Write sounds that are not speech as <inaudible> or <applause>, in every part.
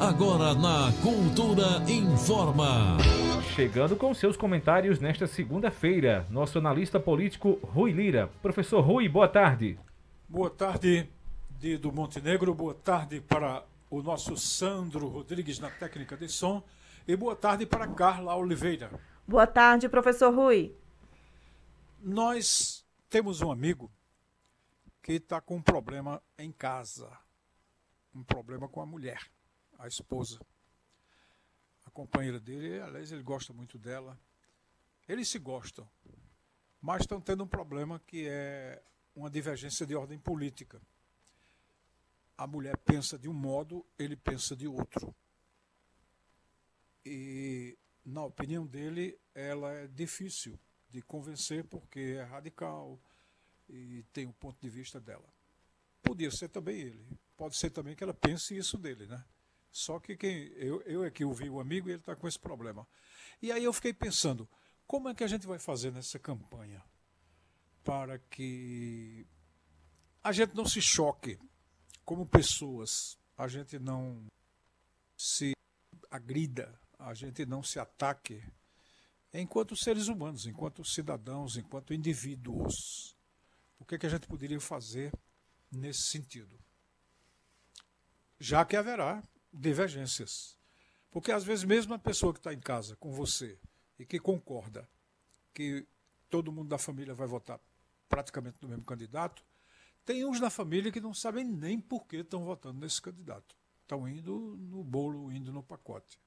agora na Cultura Informa. Chegando com seus comentários nesta segunda-feira, nosso analista político Rui Lira. Professor Rui, boa tarde. Boa tarde, do Montenegro. Boa tarde para o nosso Sandro Rodrigues na técnica de som. E boa tarde para Carla Oliveira. Boa tarde, professor Rui. Nós temos um amigo que está com um problema em casa um problema com a mulher, a esposa. A companheira dele, aliás, ele gosta muito dela. Eles se gostam, mas estão tendo um problema que é uma divergência de ordem política. A mulher pensa de um modo, ele pensa de outro. E, na opinião dele, ela é difícil de convencer porque é radical e tem o ponto de vista dela. Podia ser também ele, pode ser também que ela pense isso dele, né? Só que quem eu, eu é que ouvi o amigo e ele está com esse problema. E aí eu fiquei pensando, como é que a gente vai fazer nessa campanha para que a gente não se choque como pessoas, a gente não se agrida, a gente não se ataque enquanto seres humanos, enquanto cidadãos, enquanto indivíduos. O que, é que a gente poderia fazer nesse sentido? já que haverá divergências. Porque às vezes mesmo a pessoa que está em casa com você e que concorda que todo mundo da família vai votar praticamente no mesmo candidato, tem uns da família que não sabem nem por que estão votando nesse candidato. Estão indo no bolo, indo no pacote.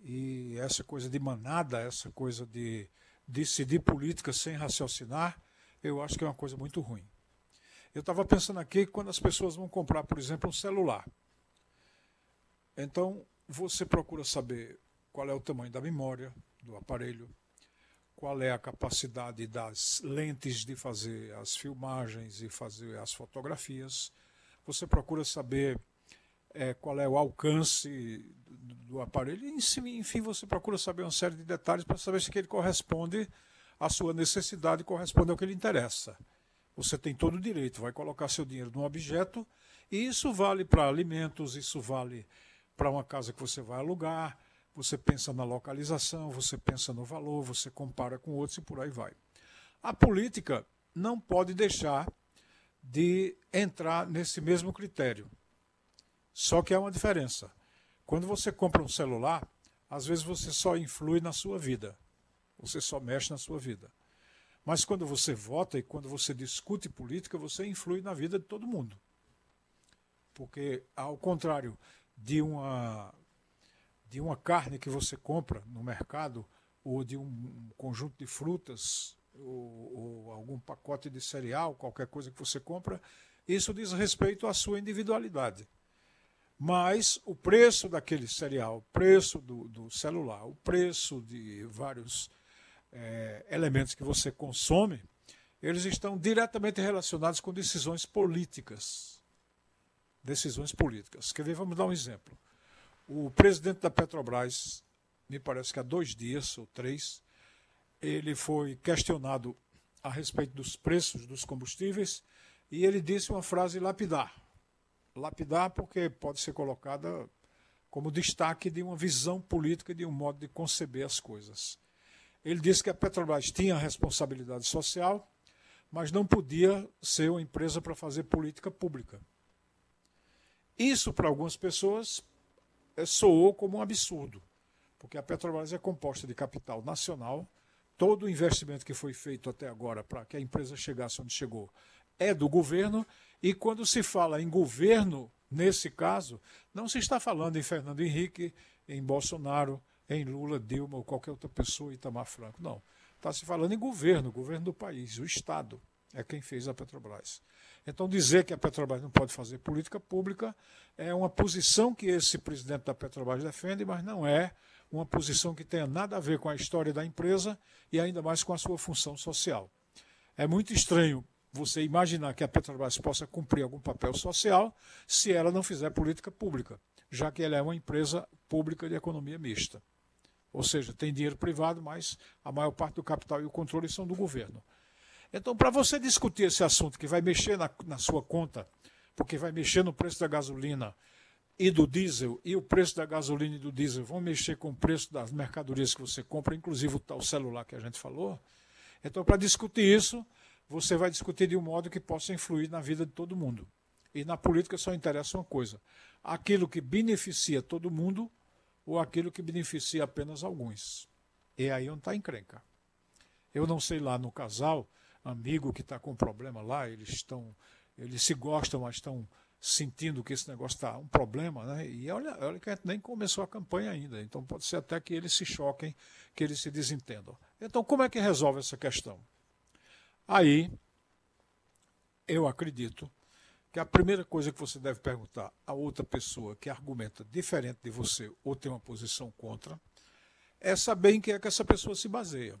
E essa coisa de manada, essa coisa de decidir política sem raciocinar, eu acho que é uma coisa muito ruim. Eu estava pensando aqui quando as pessoas vão comprar, por exemplo, um celular. Então, você procura saber qual é o tamanho da memória do aparelho, qual é a capacidade das lentes de fazer as filmagens e fazer as fotografias. Você procura saber é, qual é o alcance do aparelho. Enfim, você procura saber uma série de detalhes para saber se ele corresponde à sua necessidade, corresponde ao que lhe interessa. Você tem todo o direito, vai colocar seu dinheiro num objeto, e isso vale para alimentos, isso vale para uma casa que você vai alugar, você pensa na localização, você pensa no valor, você compara com outros e por aí vai. A política não pode deixar de entrar nesse mesmo critério. Só que há uma diferença. Quando você compra um celular, às vezes você só influi na sua vida. Você só mexe na sua vida. Mas quando você vota e quando você discute política, você influi na vida de todo mundo. Porque, ao contrário de uma, de uma carne que você compra no mercado, ou de um conjunto de frutas, ou, ou algum pacote de cereal, qualquer coisa que você compra, isso diz respeito à sua individualidade. Mas o preço daquele cereal, o preço do, do celular, o preço de vários é, elementos que você consome, eles estão diretamente relacionados com decisões políticas. Decisões políticas. Quer ver? Vamos dar um exemplo. O presidente da Petrobras, me parece que há dois dias ou três, ele foi questionado a respeito dos preços dos combustíveis e ele disse uma frase lapidar. Lapidar porque pode ser colocada como destaque de uma visão política, de um modo de conceber as coisas. Ele disse que a Petrobras tinha responsabilidade social, mas não podia ser uma empresa para fazer política pública. Isso, para algumas pessoas, é, soou como um absurdo, porque a Petrobras é composta de capital nacional. Todo o investimento que foi feito até agora para que a empresa chegasse onde chegou é do governo, e quando se fala em governo, nesse caso, não se está falando em Fernando Henrique, em Bolsonaro, em Lula, Dilma ou qualquer outra pessoa, Itamar Franco. Não. Está se falando em governo, governo do país, o Estado é quem fez a Petrobras. Então, dizer que a Petrobras não pode fazer política pública é uma posição que esse presidente da Petrobras defende, mas não é uma posição que tenha nada a ver com a história da empresa e ainda mais com a sua função social. É muito estranho você imaginar que a Petrobras possa cumprir algum papel social se ela não fizer política pública, já que ela é uma empresa pública de economia mista. Ou seja, tem dinheiro privado, mas a maior parte do capital e o controle são do governo. Então, para você discutir esse assunto que vai mexer na, na sua conta, porque vai mexer no preço da gasolina e do diesel, e o preço da gasolina e do diesel vão mexer com o preço das mercadorias que você compra, inclusive o tal celular que a gente falou. Então, para discutir isso, você vai discutir de um modo que possa influir na vida de todo mundo. E na política só interessa uma coisa: aquilo que beneficia todo mundo ou aquilo que beneficia apenas alguns. E aí onde está a encrenca. Eu não sei lá no casal, amigo que está com problema lá, eles estão, eles se gostam, mas estão sentindo que esse negócio está um problema, né? E olha, olha que a gente nem começou a campanha ainda, então pode ser até que eles se choquem, que eles se desentendam. Então, como é que resolve essa questão? Aí, eu acredito que a primeira coisa que você deve perguntar a outra pessoa que argumenta diferente de você ou tem uma posição contra é saber em que é que essa pessoa se baseia.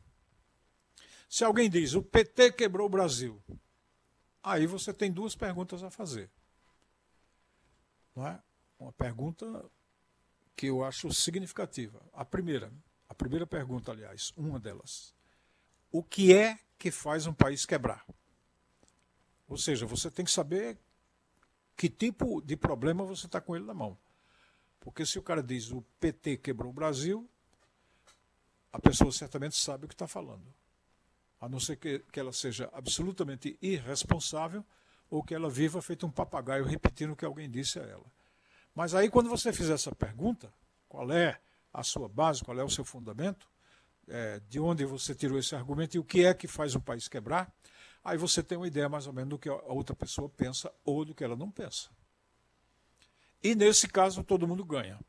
Se alguém diz o PT quebrou o Brasil, aí você tem duas perguntas a fazer. Não é? Uma pergunta que eu acho significativa. A primeira, a primeira pergunta, aliás, uma delas. O que é que faz um país quebrar? Ou seja, você tem que saber que tipo de problema você está com ele na mão. Porque se o cara diz o PT quebrou o Brasil, a pessoa certamente sabe o que está falando. A não ser que, que ela seja absolutamente irresponsável ou que ela viva feito um papagaio repetindo o que alguém disse a ela. Mas aí, quando você fizer essa pergunta, qual é a sua base, qual é o seu fundamento, é, de onde você tirou esse argumento e o que é que faz um país quebrar, Aí você tem uma ideia mais ou menos do que a outra pessoa pensa ou do que ela não pensa. E nesse caso todo mundo ganha.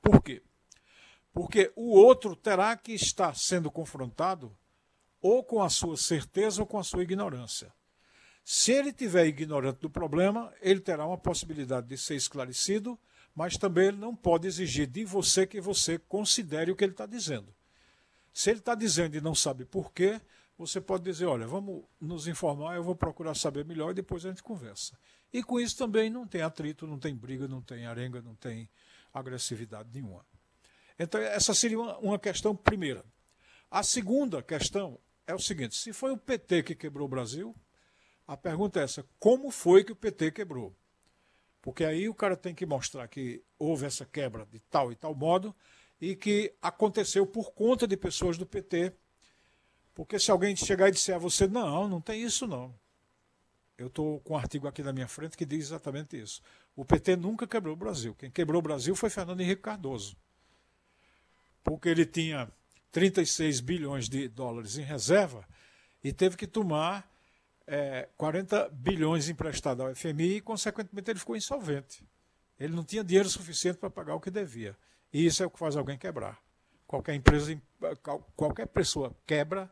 Por quê? Porque o outro terá que estar sendo confrontado ou com a sua certeza ou com a sua ignorância. Se ele tiver ignorante do problema, ele terá uma possibilidade de ser esclarecido, mas também ele não pode exigir de você que você considere o que ele está dizendo. Se ele está dizendo e não sabe por quê, você pode dizer, olha, vamos nos informar, eu vou procurar saber melhor e depois a gente conversa. E com isso também não tem atrito, não tem briga, não tem arenga, não tem agressividade nenhuma. Então, essa seria uma, uma questão primeira. A segunda questão é o seguinte: se foi o PT que quebrou o Brasil, a pergunta é essa: como foi que o PT quebrou? Porque aí o cara tem que mostrar que houve essa quebra de tal e tal modo e que aconteceu por conta de pessoas do PT porque se alguém chegar e disser a você, não, não tem isso não. Eu estou com um artigo aqui na minha frente que diz exatamente isso. O PT nunca quebrou o Brasil. Quem quebrou o Brasil foi Fernando Henrique Cardoso. Porque ele tinha 36 bilhões de dólares em reserva e teve que tomar é, 40 bilhões emprestado ao FMI e, consequentemente, ele ficou insolvente. Ele não tinha dinheiro suficiente para pagar o que devia. E isso é o que faz alguém quebrar. Qualquer empresa, qualquer pessoa quebra,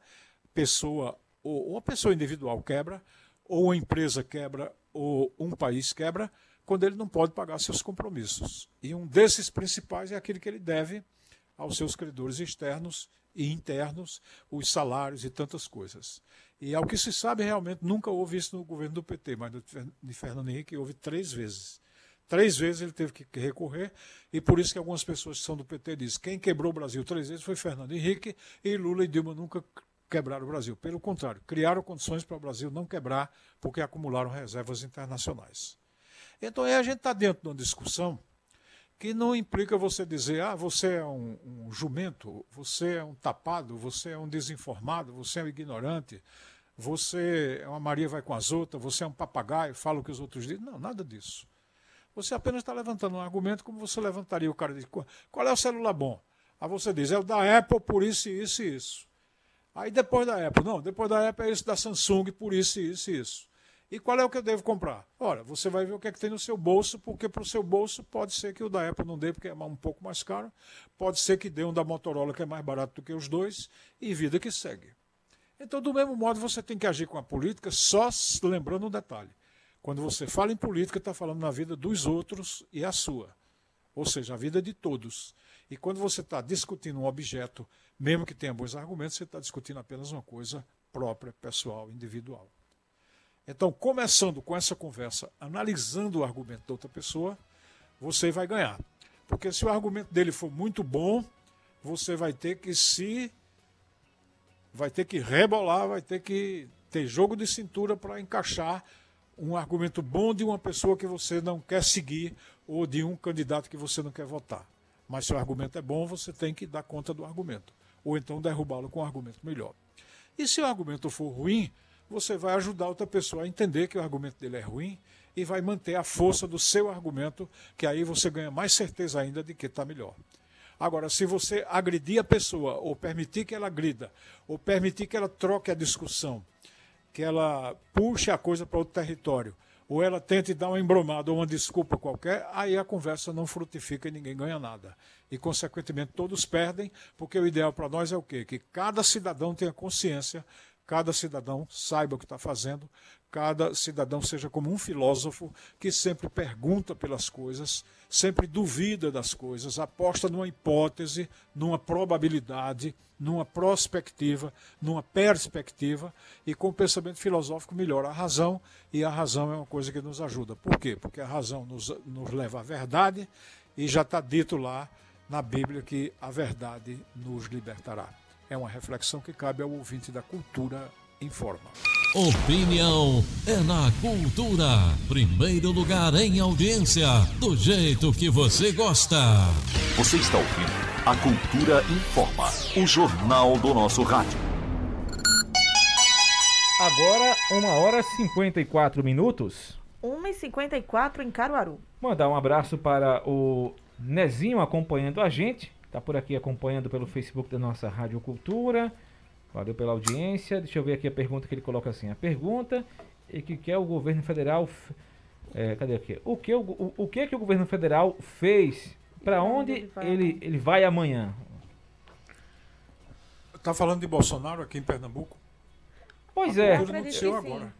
pessoa ou uma pessoa individual quebra, ou uma empresa quebra, ou um país quebra, quando ele não pode pagar seus compromissos. E um desses principais é aquele que ele deve aos seus credores externos e internos, os salários e tantas coisas. E ao que se sabe, realmente nunca houve isso no governo do PT, mas de Fernando Henrique houve três vezes. Três vezes ele teve que recorrer, e por isso que algumas pessoas que são do PT dizem quem quebrou o Brasil três vezes foi Fernando Henrique, e Lula e Dilma nunca quebraram o Brasil. Pelo contrário, criaram condições para o Brasil não quebrar, porque acumularam reservas internacionais. Então aí a gente está dentro de uma discussão que não implica você dizer, ah, você é um, um jumento, você é um tapado, você é um desinformado, você é um ignorante, você é uma Maria vai com as outras, você é um papagaio, fala o que os outros dizem. Não, nada disso. Você apenas está levantando um argumento como você levantaria o cara diz, qual é o celular bom? Aí você diz, é o da Apple por isso, isso e isso. Aí depois da Apple, não, depois da Apple é esse da Samsung por isso, isso e isso. E qual é o que eu devo comprar? Ora, você vai ver o que é que tem no seu bolso, porque para o seu bolso pode ser que o da Apple não dê, porque é um pouco mais caro, pode ser que dê um da Motorola, que é mais barato do que os dois, e vida que segue. Então, do mesmo modo, você tem que agir com a política, só lembrando um detalhe. Quando você fala em política, está falando na vida dos outros e a sua, ou seja, a vida de todos. E quando você está discutindo um objeto, mesmo que tenha bons argumentos, você está discutindo apenas uma coisa própria, pessoal, individual. Então, começando com essa conversa, analisando o argumento da outra pessoa, você vai ganhar. Porque se o argumento dele for muito bom, você vai ter que se. vai ter que rebolar, vai ter que ter jogo de cintura para encaixar um argumento bom de uma pessoa que você não quer seguir ou de um candidato que você não quer votar. Mas se o argumento é bom, você tem que dar conta do argumento. Ou então derrubá-lo com um argumento melhor. E se o argumento for ruim, você vai ajudar outra pessoa a entender que o argumento dele é ruim e vai manter a força do seu argumento, que aí você ganha mais certeza ainda de que está melhor. Agora, se você agredir a pessoa, ou permitir que ela agrida, ou permitir que ela troque a discussão, que ela puxe a coisa para outro território, ou ela tente dar uma embromada ou uma desculpa qualquer, aí a conversa não frutifica e ninguém ganha nada. E, consequentemente, todos perdem, porque o ideal para nós é o quê? Que cada cidadão tenha consciência, cada cidadão saiba o que está fazendo, cada cidadão seja como um filósofo que sempre pergunta pelas coisas, sempre duvida das coisas, aposta numa hipótese, numa probabilidade, numa prospectiva, numa perspectiva, e com o pensamento filosófico melhora a razão, e a razão é uma coisa que nos ajuda. Por quê? Porque a razão nos, nos leva à verdade, e já está dito lá na Bíblia que a verdade nos libertará. É uma reflexão que cabe ao ouvinte da cultura em forma. Opinião é na cultura. Primeiro lugar em audiência, do jeito que você gosta. Você está ouvindo A Cultura Informa, o jornal do nosso rádio. Agora, 1 hora e 54 minutos. 1 e 54 em Caruaru. Mandar um abraço para o Nezinho acompanhando a gente. Está por aqui acompanhando pelo Facebook da nossa Rádio Cultura. Valeu pela audiência. Deixa eu ver aqui a pergunta que ele coloca assim. A pergunta é que quer o governo federal. É, cadê aqui? O que o, o, o que, é que o governo federal fez? Para onde ele vai, ele, vai amanhã? Tá falando de Bolsonaro aqui em Pernambuco? Pois ah, é. Noticiou agora.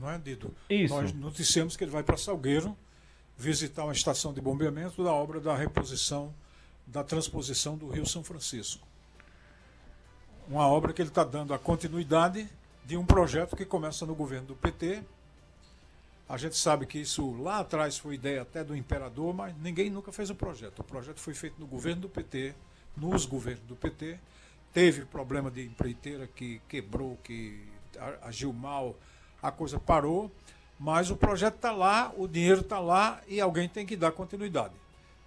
Não é, Dito? Isso. Nós noticiamos que ele vai para Salgueiro visitar uma estação de bombeamento da obra da reposição, da transposição do Rio São Francisco uma obra que ele está dando a continuidade de um projeto que começa no governo do PT. A gente sabe que isso lá atrás foi ideia até do imperador, mas ninguém nunca fez o projeto. O projeto foi feito no governo do PT, nos governos do PT. Teve problema de empreiteira que quebrou, que agiu mal, a coisa parou. Mas o projeto está lá, o dinheiro está lá e alguém tem que dar continuidade.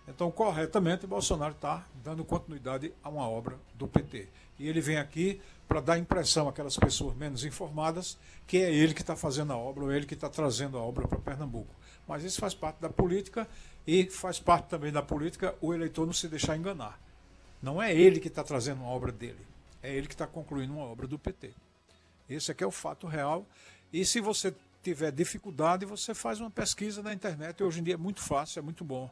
Então, corretamente, Bolsonaro está dando continuidade a uma obra do PT. E ele vem aqui para dar impressão àquelas pessoas menos informadas que é ele que está fazendo a obra, ou é ele que está trazendo a obra para Pernambuco. Mas isso faz parte da política e faz parte também da política o eleitor não se deixar enganar. Não é ele que está trazendo uma obra dele, é ele que está concluindo uma obra do PT. Esse aqui é o fato real. E se você tiver dificuldade, você faz uma pesquisa na internet. Hoje em dia é muito fácil, é muito bom.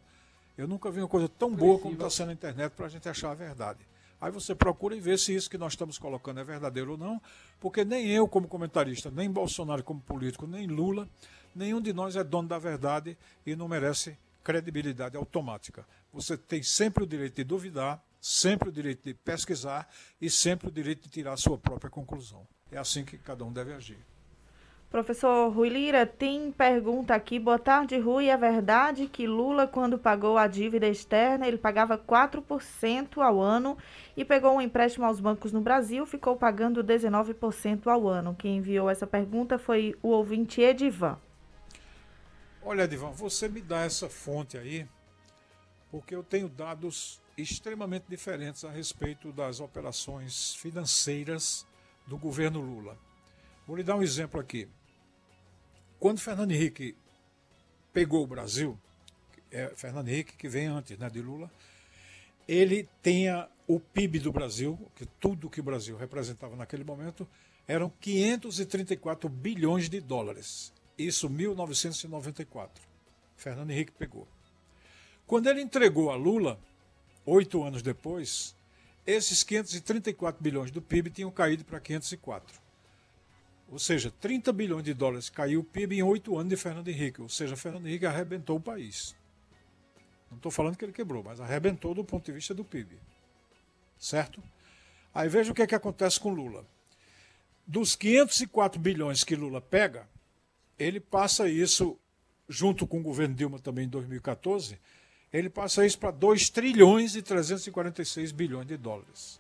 Eu nunca vi uma coisa tão boa como está sendo a internet para a gente achar a verdade. Aí você procura e vê se isso que nós estamos colocando é verdadeiro ou não, porque nem eu, como comentarista, nem Bolsonaro, como político, nem Lula, nenhum de nós é dono da verdade e não merece credibilidade automática. Você tem sempre o direito de duvidar, sempre o direito de pesquisar e sempre o direito de tirar a sua própria conclusão. É assim que cada um deve agir. Professor Rui Lira, tem pergunta aqui. Boa tarde, Rui. É verdade que Lula, quando pagou a dívida externa, ele pagava 4% ao ano e pegou um empréstimo aos bancos no Brasil, ficou pagando 19% ao ano. Quem enviou essa pergunta foi o ouvinte Edivan. Olha, Edivan, você me dá essa fonte aí, porque eu tenho dados extremamente diferentes a respeito das operações financeiras do governo Lula. Vou lhe dar um exemplo aqui. Quando Fernando Henrique pegou o Brasil, é Fernando Henrique que vem antes né, de Lula, ele tinha o PIB do Brasil, que tudo que o Brasil representava naquele momento, eram 534 bilhões de dólares. Isso 1994. Fernando Henrique pegou. Quando ele entregou a Lula, oito anos depois, esses 534 bilhões do PIB tinham caído para 504. Ou seja, 30 bilhões de dólares caiu o PIB em oito anos de Fernando Henrique. Ou seja, Fernando Henrique arrebentou o país. Não estou falando que ele quebrou, mas arrebentou do ponto de vista do PIB. Certo? Aí veja o que, é que acontece com Lula. Dos 504 bilhões que Lula pega, ele passa isso, junto com o governo Dilma também em 2014, ele passa isso para 2 trilhões e 346 bilhões de dólares.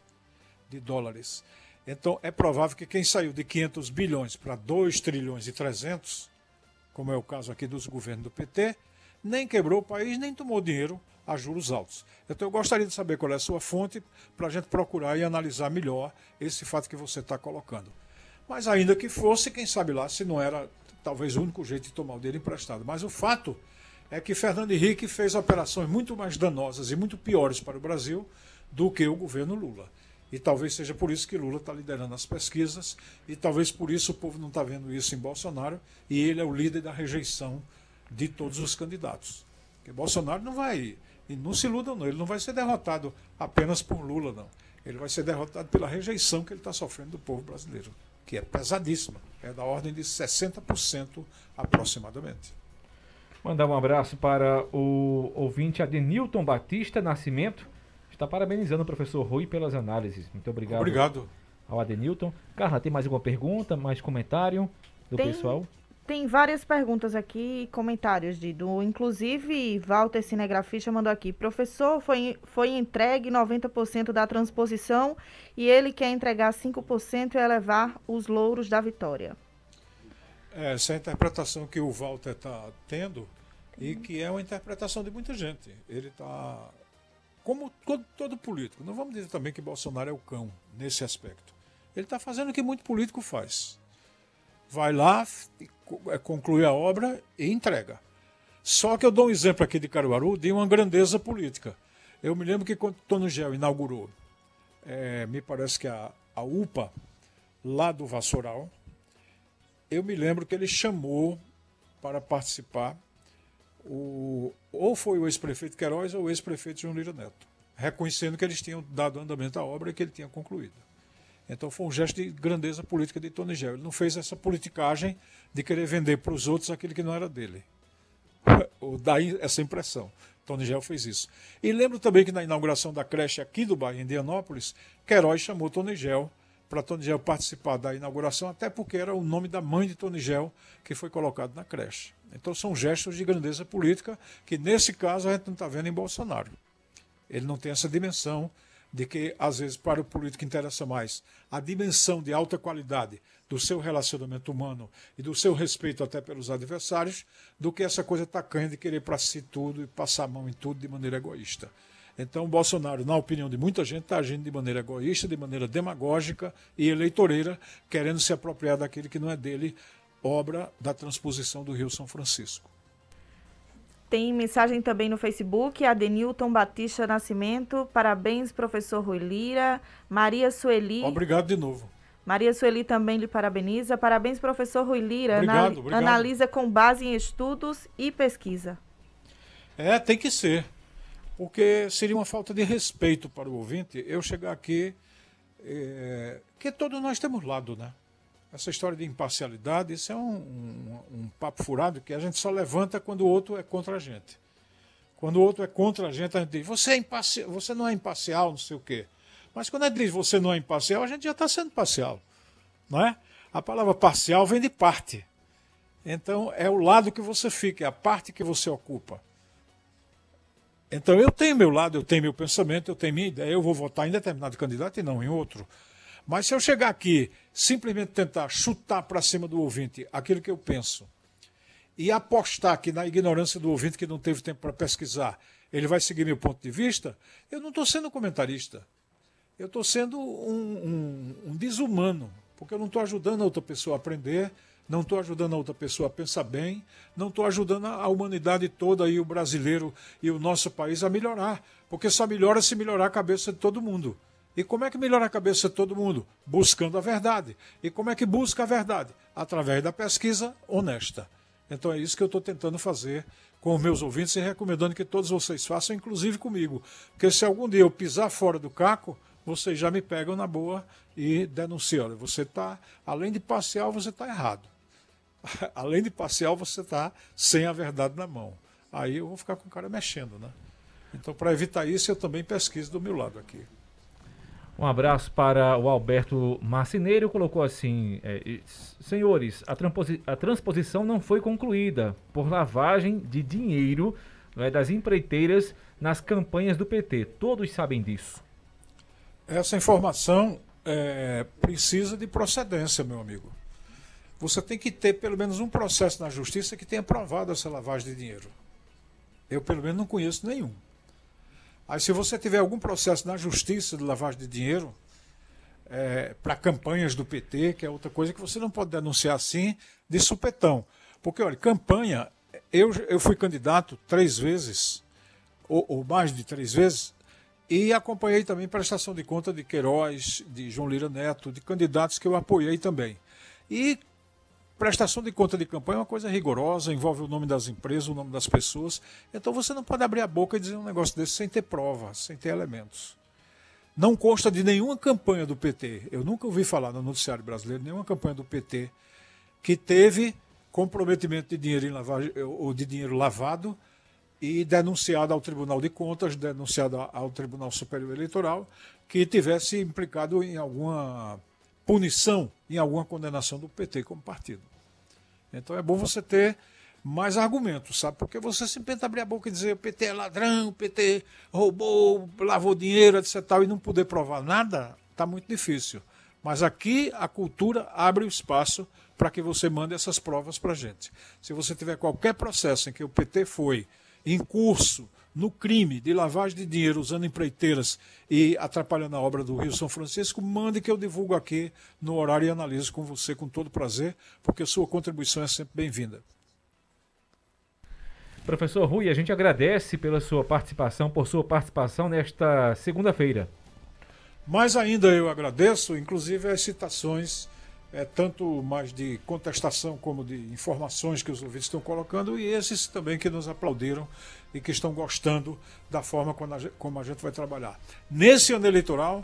De dólares. Então, é provável que quem saiu de 500 bilhões para 2 trilhões e 300, como é o caso aqui dos governos do PT, nem quebrou o país, nem tomou dinheiro a juros altos. Então, eu gostaria de saber qual é a sua fonte para a gente procurar e analisar melhor esse fato que você está colocando. Mas, ainda que fosse, quem sabe lá se não era talvez o único jeito de tomar o dinheiro emprestado. Mas o fato é que Fernando Henrique fez operações muito mais danosas e muito piores para o Brasil do que o governo Lula. E talvez seja por isso que Lula está liderando as pesquisas, e talvez por isso o povo não está vendo isso em Bolsonaro, e ele é o líder da rejeição de todos os candidatos. Porque Bolsonaro não vai, e não se iludam não, ele não vai ser derrotado apenas por Lula, não. Ele vai ser derrotado pela rejeição que ele está sofrendo do povo brasileiro, que é pesadíssima, é da ordem de 60% aproximadamente. Mandar um abraço para o ouvinte Adenilton Batista Nascimento está parabenizando o professor Rui pelas análises. Muito obrigado. Obrigado. Ao Adenilton. Carla, tem mais alguma pergunta, mais comentário do tem, pessoal? Tem várias perguntas aqui comentários, Dido. Inclusive, Walter Cinegrafista mandou aqui. Professor, foi, foi entregue 90% da transposição e ele quer entregar 5% e elevar os louros da vitória. É, essa é a interpretação que o Walter está tendo e que é uma interpretação de muita gente. Ele está como todo, todo político, não vamos dizer também que Bolsonaro é o cão nesse aspecto. Ele está fazendo o que muito político faz. Vai lá, é, conclui a obra e entrega. Só que eu dou um exemplo aqui de Caruaru de uma grandeza política. Eu me lembro que quando Tono Gel inaugurou, é, me parece que a, a UPA, lá do Vassoural, eu me lembro que ele chamou para participar o, ou foi o ex-prefeito Queiroz ou o ex-prefeito Júnior Neto, reconhecendo que eles tinham dado andamento à obra e que ele tinha concluído. Então foi um gesto de grandeza política de Tony Gel. Ele não fez essa politicagem de querer vender para os outros aquilo que não era dele. Ou essa impressão. Tony Gel fez isso. E lembro também que na inauguração da creche aqui do bairro, em Indianópolis, Queiroz chamou Tony Gel para Tony Gel participar da inauguração, até porque era o nome da mãe de Tony Gel que foi colocado na creche. Então são gestos de grandeza política que, nesse caso, a gente não está vendo em Bolsonaro. Ele não tem essa dimensão de que, às vezes, para o político interessa mais a dimensão de alta qualidade do seu relacionamento humano e do seu respeito até pelos adversários, do que essa coisa tacanha de querer para si tudo e passar a mão em tudo de maneira egoísta. Então, Bolsonaro, na opinião de muita gente, está agindo de maneira egoísta, de maneira demagógica e eleitoreira, querendo se apropriar daquele que não é dele, obra da transposição do Rio São Francisco. Tem mensagem também no Facebook, Adenilton Batista Nascimento. Parabéns, professor Rui Lira. Maria Sueli. Obrigado de novo. Maria Sueli também lhe parabeniza. Parabéns, professor Rui Lira. Obrigado, obrigado. Analisa com base em estudos e pesquisa. É, tem que ser porque seria uma falta de respeito para o ouvinte eu chegar aqui, é, que todos nós temos lado, né? Essa história de imparcialidade, isso é um, um, um papo furado que a gente só levanta quando o outro é contra a gente. Quando o outro é contra a gente, a gente diz, você, é imparcial, você não é imparcial, não sei o quê. Mas quando a gente diz você não é imparcial, a gente já está sendo parcial. Não é? A palavra parcial vem de parte. Então, é o lado que você fica, é a parte que você ocupa. Então eu tenho meu lado, eu tenho meu pensamento, eu tenho minha ideia, eu vou votar em determinado candidato e não em outro. Mas se eu chegar aqui simplesmente tentar chutar para cima do ouvinte aquilo que eu penso e apostar que na ignorância do ouvinte que não teve tempo para pesquisar, ele vai seguir meu ponto de vista, eu não estou sendo comentarista. Eu estou sendo um, um, um desumano, porque eu não estou ajudando a outra pessoa a aprender não estou ajudando a outra pessoa a pensar bem, não estou ajudando a humanidade toda e o brasileiro e o nosso país a melhorar, porque só melhora se melhorar a cabeça de todo mundo. E como é que melhora a cabeça de todo mundo? Buscando a verdade. E como é que busca a verdade? Através da pesquisa honesta. Então é isso que eu estou tentando fazer com os meus ouvintes e recomendando que todos vocês façam, inclusive comigo. Porque se algum dia eu pisar fora do caco, vocês já me pegam na boa e denunciam. Você está, além de parcial, você está errado. <laughs> além de parcial, você está sem a verdade na mão. Aí eu vou ficar com o cara mexendo, né? Então, para evitar isso, eu também pesquiso do meu lado aqui. Um abraço para o Alberto Marcineiro, colocou assim: é, senhores, a, transposi a, transposição não foi concluída por lavagem de dinheiro né, das empreiteiras nas campanhas do PT. Todos sabem disso. Essa informação é, precisa de procedência, meu amigo você tem que ter pelo menos um processo na justiça que tenha provado essa lavagem de dinheiro. Eu, pelo menos, não conheço nenhum. Aí, se você tiver algum processo na justiça de lavagem de dinheiro, é, para campanhas do PT, que é outra coisa que você não pode denunciar assim, de supetão. Porque, olha, campanha, eu, eu fui candidato três vezes, ou, ou mais de três vezes, e acompanhei também prestação de conta de Queiroz, de João Lira Neto, de candidatos que eu apoiei também. E Prestação de conta de campanha é uma coisa rigorosa, envolve o nome das empresas, o nome das pessoas. Então você não pode abrir a boca e dizer um negócio desse sem ter prova, sem ter elementos. Não consta de nenhuma campanha do PT. Eu nunca ouvi falar no noticiário brasileiro nenhuma campanha do PT que teve comprometimento de dinheiro em lavagem, eh, ou de dinheiro lavado e denunciado ao Tribunal de Contas, denunciado ao Tribunal Superior Eleitoral, que tivesse implicado em alguma punição em alguma condenação do PT como partido. Então é bom você ter mais argumentos, sabe? Porque você simplesmente abrir a boca e dizer o PT é ladrão, o PT roubou, lavou dinheiro, etc. e não poder provar nada, está muito difícil. Mas aqui a cultura abre o espaço para que você mande essas provas para a gente. Se você tiver qualquer processo em que o PT foi em curso no crime de lavagem de dinheiro usando empreiteiras e atrapalhando a obra do Rio São Francisco, mande que eu divulgo aqui no horário e analiso com você com todo prazer, porque sua contribuição é sempre bem-vinda. Professor Rui, a gente agradece pela sua participação, por sua participação nesta segunda-feira. Mais ainda eu agradeço, inclusive as citações, é, tanto mais de contestação como de informações que os ouvintes estão colocando, e esses também que nos aplaudiram e que estão gostando da forma como a gente vai trabalhar. Nesse ano eleitoral,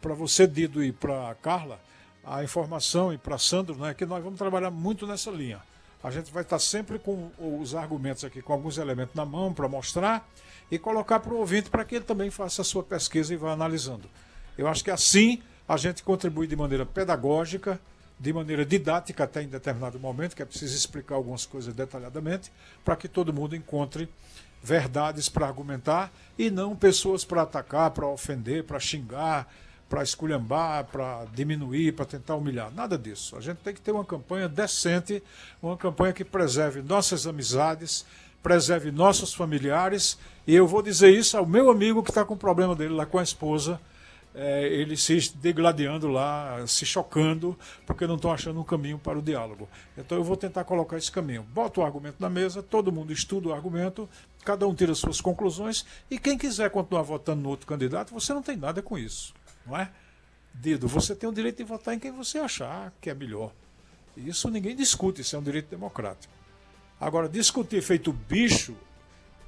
para você, Dido, e para Carla, a informação e para Sandro, né, que nós vamos trabalhar muito nessa linha. A gente vai estar sempre com os argumentos aqui, com alguns elementos na mão para mostrar e colocar para o ouvinte para que ele também faça a sua pesquisa e vá analisando. Eu acho que assim a gente contribui de maneira pedagógica, de maneira didática até em determinado momento, que é preciso explicar algumas coisas detalhadamente, para que todo mundo encontre verdades para argumentar e não pessoas para atacar, para ofender, para xingar, para esculhambar, para diminuir, para tentar humilhar. Nada disso. A gente tem que ter uma campanha decente, uma campanha que preserve nossas amizades, preserve nossos familiares. E eu vou dizer isso ao meu amigo que está com problema dele lá com a esposa é, eles se degladiando lá, se chocando, porque não estão achando um caminho para o diálogo. Então eu vou tentar colocar esse caminho. Bota o argumento na mesa, todo mundo estuda o argumento, cada um tira suas conclusões, e quem quiser continuar votando no outro candidato, você não tem nada com isso, não é? Dido, você tem o direito de votar em quem você achar que é melhor. Isso ninguém discute, isso é um direito democrático. Agora, discutir feito bicho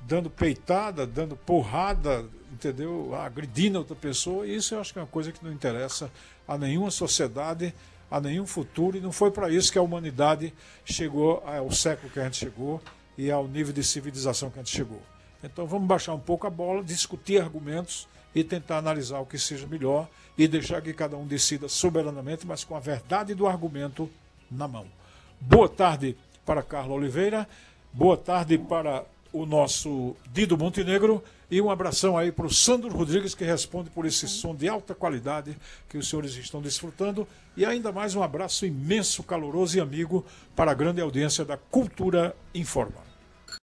dando peitada, dando porrada, entendeu? Ah, agredindo outra pessoa. Isso eu acho que é uma coisa que não interessa a nenhuma sociedade, a nenhum futuro. E não foi para isso que a humanidade chegou é, ao século que a gente chegou e ao nível de civilização que a gente chegou. Então vamos baixar um pouco a bola, discutir argumentos e tentar analisar o que seja melhor e deixar que cada um decida soberanamente, mas com a verdade do argumento na mão. Boa tarde para Carla Oliveira, boa tarde para o nosso Dido Montenegro. E um abração aí para o Sandro Rodrigues, que responde por esse som de alta qualidade que os senhores estão desfrutando. E ainda mais um abraço imenso, caloroso e amigo para a grande audiência da Cultura Informa.